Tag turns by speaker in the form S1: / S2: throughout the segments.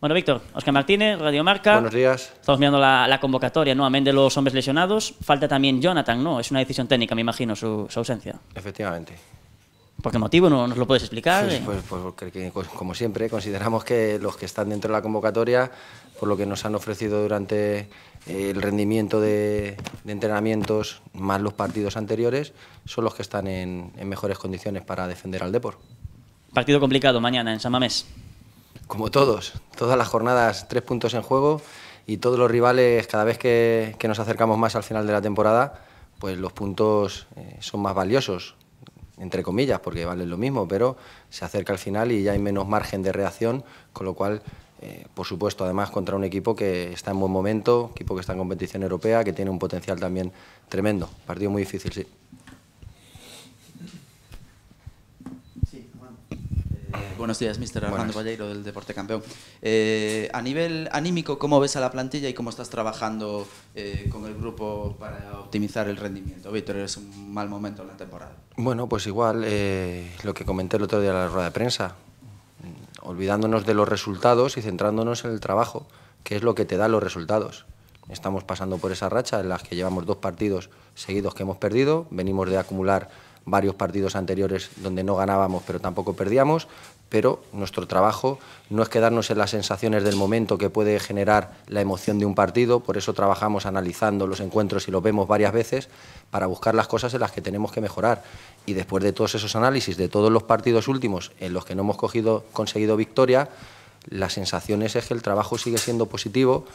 S1: Bueno, Víctor, Oscar Martínez, Radio Marca. Buenos días. Estamos mirando la, convocatoria ¿no? Amén de los hombres lesionados. Falta también Jonathan, ¿no? Es una decisión técnica,
S2: me imagino, su, ausencia. Efectivamente. ¿Por qué motivo? ¿No nos lo puedes explicar? Pues, pues, como siempre, consideramos que los que están dentro de la convocatoria, por lo que nos han ofrecido durante eh, el rendimiento de, entrenamientos más los partidos anteriores, son los que están en, en mejores condiciones para defender al Depor.
S1: Partido complicado mañana en San Mamés.
S2: Como todos, todas las jornadas tres puntos en juego y todos los rivales cada vez que, nos acercamos más al final de la temporada, pues los puntos eh, son más valiosos, entre comillas, porque valen lo mismo, pero se acerca al final y ya hay menos margen de reacción, con lo cual eh, por supuesto, además contra un equipo que está en buen momento, equipo que está en competición europea, que tiene un potencial también tremendo. Partido muy difícil, sí.
S1: Buenos días, mister Armando Valleiro del Deporte Campeón. Eh, a nivel anímico, ¿cómo ves a la plantilla y cómo estás trabajando eh, con el grupo para optimizar el rendimiento? Víctor, es un mal momento en la temporada.
S2: Bueno, pues igual eh, lo que comenté el otro día en la rueda de prensa, olvidándonos de los resultados y centrándonos en el trabajo, que es lo que te da los resultados. Estamos pasando por esa racha en la que llevamos dos partidos seguidos que hemos perdido, venimos de acumular varios partidos anteriores donde no ganábamos pero tampoco perdíamos, pero nuestro trabajo no es quedarnos en las sensaciones del momento que puede generar la emoción de un partido, por eso trabajamos analizando los encuentros y los vemos varias veces para buscar las cosas en las que tenemos que mejorar. Y después de todos esos análisis, de todos los partidos últimos en los que no hemos cogido, conseguido victoria, las sensaciones es que el trabajo sigue siendo positivo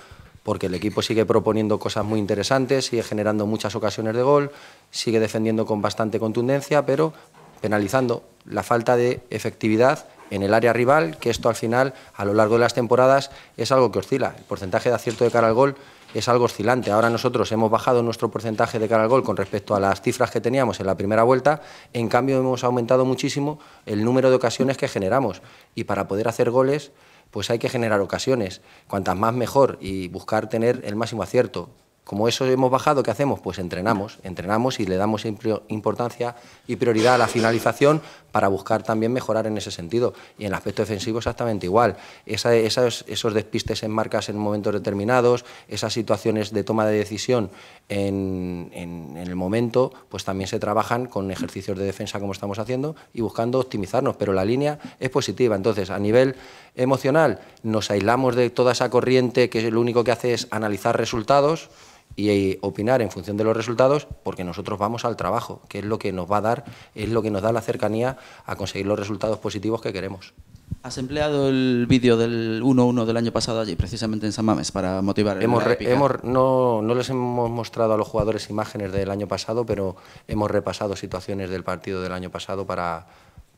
S2: porque el equipo sigue proponiendo cosas muy interesantes, sigue generando muchas ocasiones de gol, sigue defendiendo con bastante contundencia, pero penalizando la falta de efectividad en el área rival, que esto al final, a lo largo de las temporadas, es algo que oscila. El porcentaje de acierto de cara al gol es algo oscilante. Ahora nosotros hemos bajado nuestro porcentaje de cara al gol con respecto a las cifras que teníamos en la primera vuelta, en cambio hemos aumentado muchísimo el número de ocasiones que generamos. Y para poder hacer goles pues hay que generar ocasiones, cuantas más mejor y buscar tener el máximo acierto. Como eso hemos bajado, ¿qué hacemos? Pues entrenamos, entrenamos y le damos importancia y prioridad a la finalización para buscar también mejorar en ese sentido. Y en el aspecto defensivo exactamente igual. esos despistes en marcas en momentos determinados, esas situaciones de toma de decisión en, en, el momento, pues también se trabajan con ejercicios de defensa como estamos haciendo y buscando optimizarnos. Pero la línea es positiva. Entonces, a nivel emocional, nos aislamos de toda esa corriente que lo único que hace es analizar resultados y eh, opinar en función de los resultados porque nosotros vamos al trabajo, que es lo que nos va a dar, es lo que nos da la cercanía a conseguir los resultados positivos que queremos.
S1: Has empleado el vídeo del 1-1 del año pasado allí, precisamente en San Mames, para motivar el hemos, hemos
S2: no, no, les hemos mostrado a los jugadores imágenes del año pasado, pero hemos repasado situaciones del partido del año pasado para,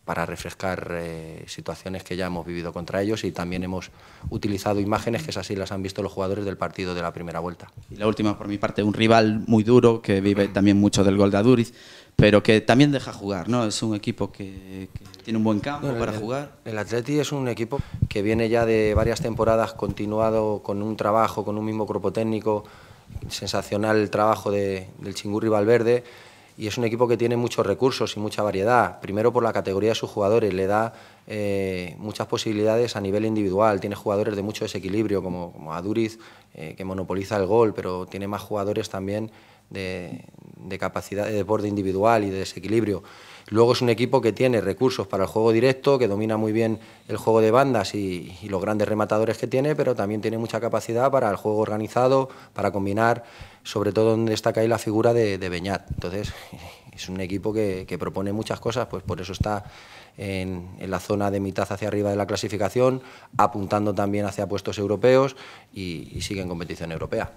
S2: para refrescar eh, situaciones que ya hemos vivido contra ellos y también hemos utilizado imágenes que es así las han visto los jugadores del partido de la primera vuelta.
S1: Y la última, por mi parte, un rival muy duro que vive también mucho del gol de Aduriz, pero que también deja jugar, ¿no? Es un equipo que, tiene un buen campo para
S2: jugar. El Atleti es un equipo que viene ya de varias temporadas continuado con un trabajo, con un mismo cuerpo técnico, sensacional el trabajo del Chingurri Valverde, y es un equipo que tiene muchos recursos y mucha variedad. Primero por la categoría de sus jugadores, le da eh, muchas posibilidades a nivel individual, tiene jugadores de mucho desequilibrio como, como Aduriz, eh, que monopoliza el gol, pero tiene más jugadores también de, capacidad de deporte individual y de desequilibrio. Luego es un equipo que tiene recursos para el juego directo, que domina muy bien el juego de bandas y los grandes rematadores que tiene, pero también tiene mucha capacidad para el juego organizado, para combinar sobre todo donde destaca ahí la figura de, Beñat. Entonces, es un equipo que, propone muchas cosas, pues por eso está en, la zona de mitad hacia arriba de la clasificación, apuntando también hacia puestos europeos y, sigue en competición europea.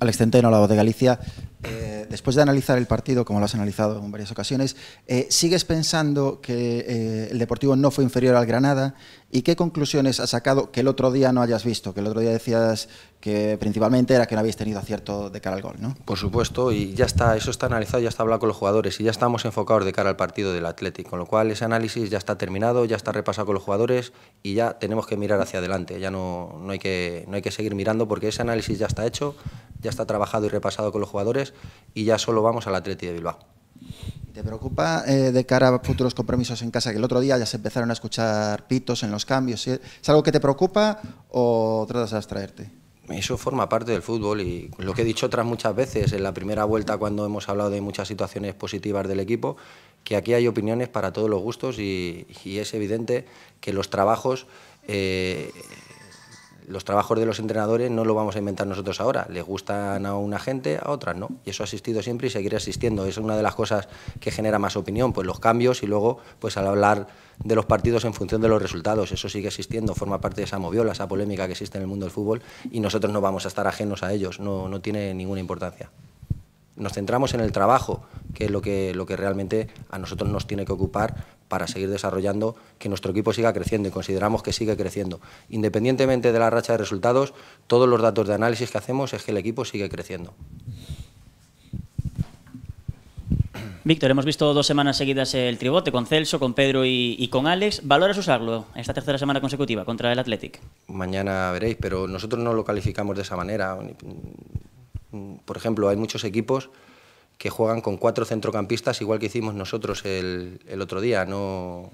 S2: Alex Centeno, La Voz de Galicia. Eh, después de analizar el partido,
S1: como lo has analizado en varias ocasiones, eh, ¿sigues pensando que eh, el Deportivo no fue inferior
S2: al Granada, ¿Y qué conclusiones has sacado que el otro día no hayas visto? Que el otro día decías que principalmente era que no habéis tenido acierto de cara al gol, Por supuesto, y ya está, eso está analizado, ya está hablado con los jugadores y ya estamos enfocados de cara al partido del Atlético, con lo cual ese análisis ya está terminado, ya está repasado con los jugadores y ya tenemos que mirar hacia adelante, ya no, no, hay, que, no hay que seguir mirando porque ese análisis ya está hecho, ya está trabajado y repasado con los jugadores y ya solo vamos al Atlético de Bilbao. ¿Te preocupa eh, de cara a futuros compromisos en casa que el otro día ya se empezaron a escuchar pitos en los cambios? ¿Es algo que te preocupa o tratas de abstraerte? Eso forma parte del fútbol y lo que he dicho otras muchas veces en la primera vuelta cuando hemos hablado de muchas situaciones positivas del equipo, que aquí hay opiniones para todos los gustos y, es evidente que los trabajos eh, los trabajos de los entrenadores no lo vamos a inventar nosotros ahora. Les gustan a una gente, a otra no. Y eso ha existido siempre y seguirá existiendo. Es una de las cosas que genera más opinión, pues los cambios y luego, pues al hablar de los partidos en función de los resultados. Eso sigue existiendo, forma parte de esa moviola, esa polémica que existe en el mundo del fútbol y nosotros no vamos a estar ajenos a ellos. No, no tiene ninguna importancia. Nos centramos en el trabajo, que es lo que, lo que realmente a nosotros nos tiene que ocupar para seguir desarrollando, que nuestro equipo siga creciendo y consideramos que sigue creciendo. Independientemente de la racha de resultados, todos los datos de análisis que hacemos es que el equipo sigue creciendo.
S1: Víctor, hemos visto dos semanas seguidas el tribote con Celso, con Pedro y, y, con Alex. ¿Valoras usarlo esta tercera semana consecutiva contra el Athletic?
S2: Mañana veréis, pero nosotros no lo calificamos de esa manera. Por ejemplo, hay muchos equipos que juegan con cuatro centrocampistas, igual que hicimos nosotros el, otro día. No,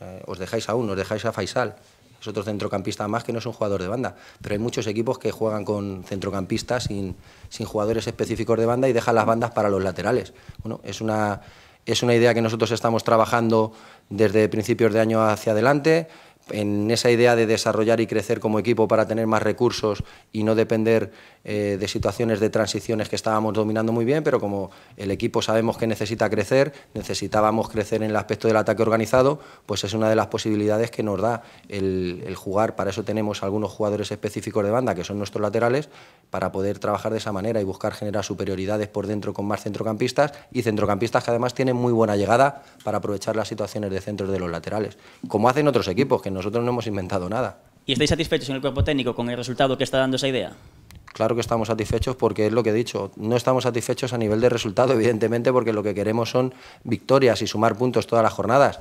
S2: eh, os dejáis a uno, os dejáis a Faisal. Es otro centrocampista más que no es un jugador de banda. Pero hay muchos equipos que juegan con centrocampistas sin, sin jugadores específicos de banda y dejan las bandas para los laterales. Bueno, es una, es una idea que nosotros estamos trabajando desde principios de año hacia adelante en esa idea de desarrollar y crecer como equipo para tener más recursos y no depender eh, de situaciones de transiciones que estábamos dominando muy bien, pero como el equipo sabemos que necesita crecer, necesitábamos crecer en el aspecto del ataque organizado, pues es una de las posibilidades que nos da el, jugar. Para eso tenemos algunos jugadores específicos de banda, que son nuestros laterales, para poder trabajar de esa manera y buscar generar superioridades por dentro con más centrocampistas y centrocampistas que además tienen muy buena llegada para aprovechar las situaciones de centros de los laterales, como hacen otros equipos que nos nosotros no hemos inventado nada.
S1: ¿Y estáis satisfechos en el cuerpo técnico con el resultado que está dando esa idea?
S2: Claro que estamos satisfechos porque es lo que he dicho. No estamos satisfechos a nivel de resultado, evidentemente, porque lo que queremos son victorias y sumar puntos todas las jornadas.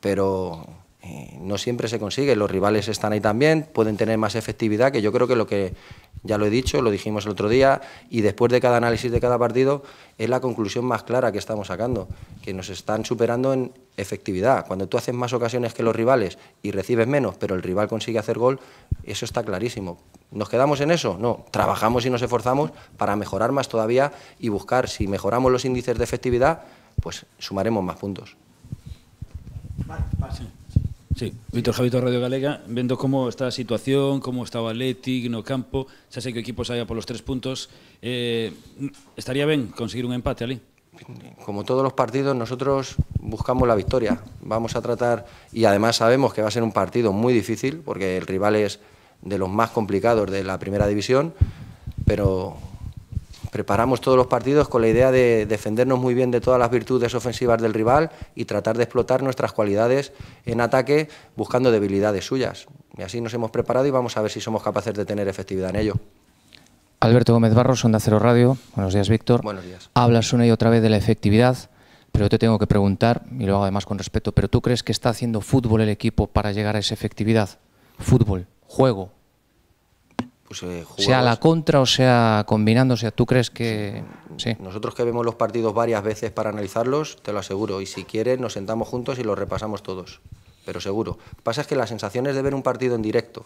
S2: Pero eh, no siempre se consigue. Los rivales están ahí también, pueden tener más efectividad, que yo creo que lo que ya lo he dicho, lo dijimos el otro día y después de cada análisis de cada partido es la conclusión más clara que estamos sacando, que nos están superando en efectividad. Cuando tú haces más ocasiones que los rivales y recibes menos, pero el rival consigue hacer gol, eso está clarísimo. ¿Nos quedamos en eso? No, trabajamos y nos esforzamos para mejorar más todavía y buscar, si mejoramos los índices de efectividad, pues sumaremos más puntos. Sí,
S1: Víctor Javito Radio Galega, Viendo cómo está la situación, cómo estaba Leti, Athletic no campo, Ya sé que equipos
S2: haya por los tres puntos, eh, estaría bien conseguir un empate ali? Como todos los partidos, nosotros buscamos la victoria. Vamos a tratar, y además sabemos que va a ser un partido muy difícil, porque el rival es de los más complicados de la primera división, pero preparamos todos los partidos con la idea de defendernos muy bien de todas las virtudes ofensivas del rival y tratar de explotar nuestras cualidades en ataque buscando debilidades suyas. Y así nos hemos preparado y vamos a ver si somos capaces de tener efectividad en ello. Alberto Gómez Barros, Onda Cero Radio. Buenos días, Víctor. Buenos días. Hablas una y otra vez de la efectividad, pero te tengo que preguntar, y lo hago además con respeto, ¿pero tú crees que está haciendo fútbol el equipo para llegar a esa efectividad? Fútbol, juego, pues, eh, sea la contra o sea combinando, o sea, ¿tú crees que...? Nosotros que vemos los partidos varias veces para analizarlos, te lo aseguro, y si quieres nos sentamos juntos y los repasamos todos, pero seguro. Lo que pasa es que las sensaciones de ver un partido en directo,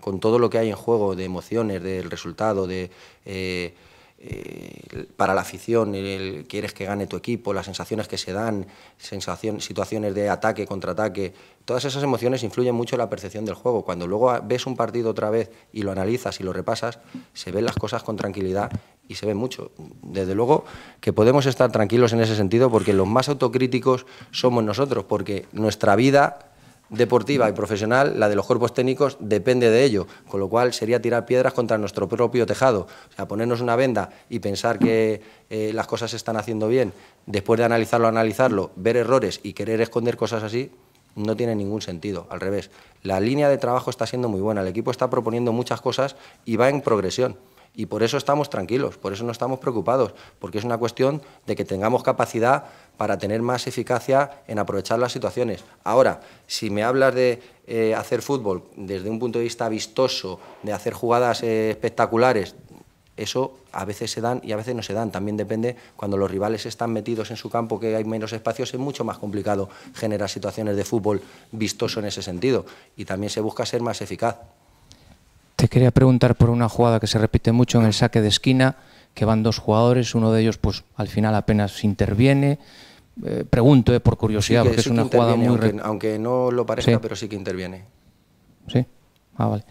S2: con todo lo que hay en juego, de emociones, del resultado, de... Eh, eh, para la afición, el, quieres que gane tu equipo, las sensaciones que se dan, sensación, situaciones de ataque, contraataque, todas esas emociones influyen mucho en la percepción del juego. Cuando luego ves un partido otra vez y lo analizas y lo repasas, se ven las cosas con tranquilidad y se ve mucho. Desde luego que podemos estar tranquilos en ese sentido porque los más autocríticos somos nosotros, porque nuestra vida deportiva y profesional, la de los cuerpos técnicos, depende de ello, con lo cual sería tirar piedras contra nuestro propio tejado. O sea, ponernos una venda y pensar que eh, las cosas se están haciendo bien, después de analizarlo, analizarlo, ver errores y querer esconder cosas así, no tiene ningún sentido, al revés. La línea de trabajo está siendo muy buena, el equipo está proponiendo muchas cosas y va en progresión y por eso estamos tranquilos, por eso no estamos preocupados, porque es una cuestión de que tengamos capacidad para tener más eficacia en aprovechar las situaciones. Ahora, si me hablas de eh, hacer fútbol desde un punto de vista vistoso, de hacer jugadas eh, espectaculares, eso a veces se dan y a veces no se dan. También depende cuando los rivales están metidos en su campo, que hay menos espacios, es mucho más complicado generar situaciones de fútbol vistoso en ese sentido. Y también se busca ser más eficaz. Te quería preguntar por una jugada que se repite mucho en el saque de esquina, que van dos jugadores, uno de ellos pues al final apenas interviene. Eh, pregunto eh, por curiosidad, porque es una jugada muy... Aunque, no lo parezca, pero sí que interviene. Sí, ah, vale.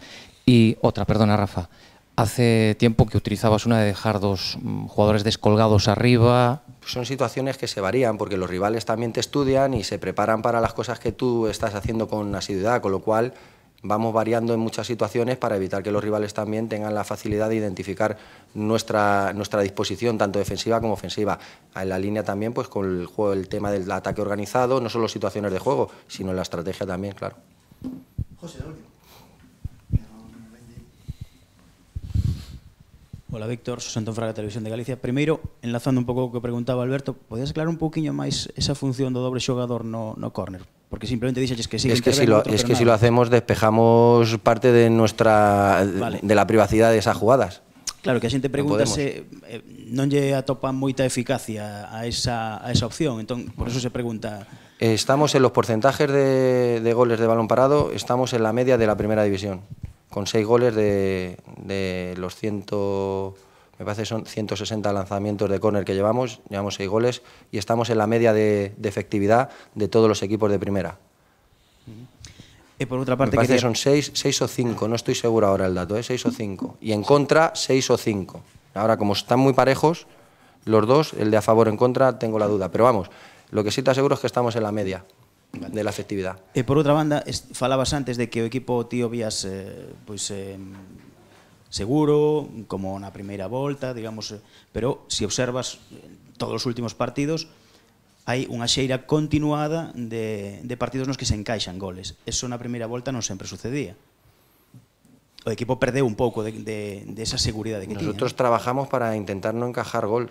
S2: Y otra, perdona Rafa. Hace tiempo que utilizabas una de dejar dos mm, jugadores descolgados arriba. Son situaciones que se varían porque los rivales también te estudian y se preparan para las cosas que tú estás haciendo con asiduidad, con lo cual vamos variando en muchas situaciones para evitar que los rivales también tengan la facilidad de identificar nuestra, nuestra disposición, tanto defensiva como ofensiva. En la línea también, pues con el, juego, el tema del ataque organizado, no solo situaciones de juego, sino la estrategia también, claro.
S1: Ola, Víctor, Antón Fraga, Televisión de Galicia. Primeiro, enlazando un pouco o que preguntaba Alberto, podías aclarar un pouquiño máis esa función do dobre xogador no, no córner? Porque simplemente dixas que sí, es que si lo, es que si lo
S2: hacemos despejamos parte de nuestra vale. de la privacidad de esas jugadas. Claro, que a xente pregúntase
S1: no eh, non lle atopan moita eficacia a esa, a esa opción, entón por eso se pregunta
S2: Estamos en los porcentajes de, de goles de balón parado, estamos en la media de la primera división. con seis goles de, los ciento, me parece son 160 lanzamientos de córner que llevamos, llevamos seis goles y estamos en la media de, efectividad de todos los equipos de primera.
S1: por otra parte, me parece que son
S2: seis, seis, o cinco, no estoy seguro ahora el dato, ¿eh? seis o cinco. Y en contra, seis o cinco. Ahora, como están muy parejos los dos, el de a favor o en contra, tengo la duda. Pero vamos, lo que sí te aseguro es que estamos en la media. vale. de la festividade.
S1: E por outra banda, falabas antes de que o equipo tío vías eh, pois eh, seguro, como na primeira volta, digamos, eh, pero se si observas eh, todos os últimos partidos hai unha xeira continuada de, de partidos nos que se encaixan goles. Eso na
S2: primeira volta non sempre sucedía. O equipo perdeu un pouco de, de, de esa seguridade que Nosotros tiña. Nosotros trabajamos para intentar non encajar gol.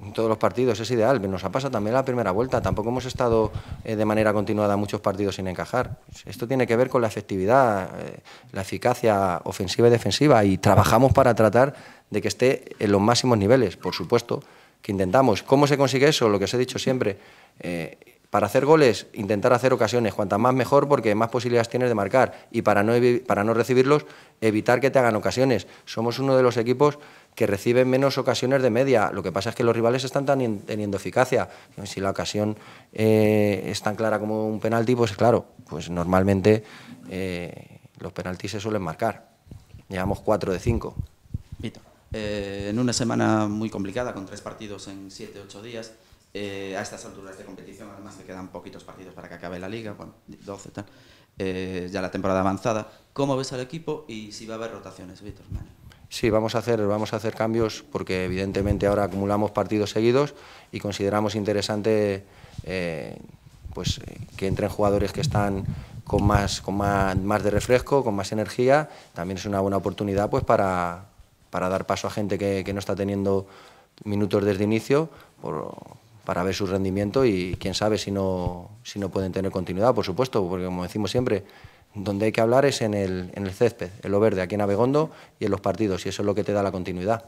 S2: en todos los partidos, es ideal. Nos ha pasado también la primera vuelta, tampoco hemos estado eh, de manera continuada muchos partidos sin encajar. Esto tiene que ver con la efectividad, eh, la eficacia ofensiva y defensiva y trabajamos para tratar de que esté en los máximos niveles, por supuesto, que intentamos. ¿Cómo se consigue eso? Lo que os he dicho siempre. Eh, para hacer goles, intentar hacer ocasiones, cuantas más mejor porque más posibilidades tienes de marcar y para no, para no recibirlos, evitar que te hagan ocasiones. Somos uno de los equipos que reciben menos ocasiones de media. Lo que pasa es que los rivales están teniendo eficacia. Si la ocasión eh, es tan clara como un penalti, pues claro, pues normalmente eh, los penaltis se suelen marcar. Llevamos cuatro de cinco. Vito, eh, en una semana muy complicada,
S1: con tres partidos en siete, ocho días, a estas alturas de competición, además que quedan poquitos partidos para que acabe la liga, bueno, 12 tal, ya
S2: la temporada avanzada,
S1: ¿cómo ves al equipo y si va a haber rotaciones, Víctor?
S2: Sí, vamos a hacer, vamos a hacer cambios porque evidentemente ahora acumulamos partidos seguidos y consideramos interesante eh, pues, que entren jugadores que están con más, con más, de refresco, con más energía. También es una buena oportunidad pues, para, dar paso a gente que, no está teniendo minutos desde inicio para ver su rendimiento y quién sabe si no, si no pueden tener continuidad, por supuesto, porque como decimos siempre, donde hay que hablar es en el, en el césped, en lo verde, aquí en Abegondo y en los partidos, y eso es lo que te da la continuidad.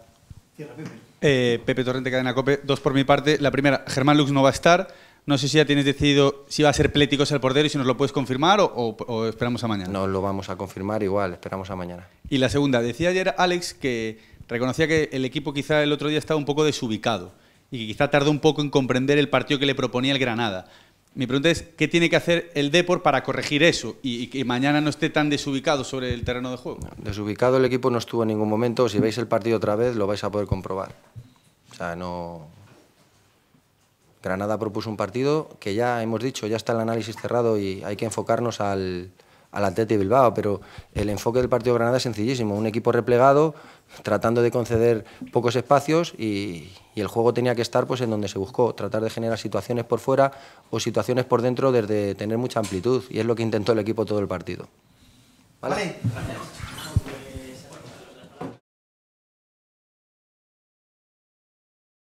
S1: Eh, Pepe Torrente, Cadena Cope, dos por mi parte. La primera, Germán Lux no va a estar. No sé si ya tienes decidido si va a ser Pléticos el portero y si nos lo puedes confirmar o, o, esperamos a mañana. No lo vamos a confirmar
S2: igual, esperamos a mañana.
S1: Y la segunda, decía ayer Alex que reconocía que el equipo quizá el otro día estaba un poco desubicado y que quizá tardó un poco en comprender el partido que le proponía el Granada. Mi pregunta es, ¿qué tiene que hacer el Deport para corregir eso y, y, que mañana no esté tan desubicado sobre el terreno de juego?
S2: Desubicado el equipo no estuvo en ningún momento. Si veis el partido otra vez, lo vais a poder comprobar. O sea, no... Granada propuso un partido que ya hemos dicho, ya está el análisis cerrado y hay que enfocarnos al, al y Bilbao, pero el enfoque del partido Granada es sencillísimo, un equipo replegado, tratando de conceder pocos espacios y, el juego tenía que estar pues en donde se buscó, tratar de generar situaciones por fuera o situaciones por dentro desde tener mucha amplitud y es lo que intentó el equipo todo el partido.
S1: ¿Vale?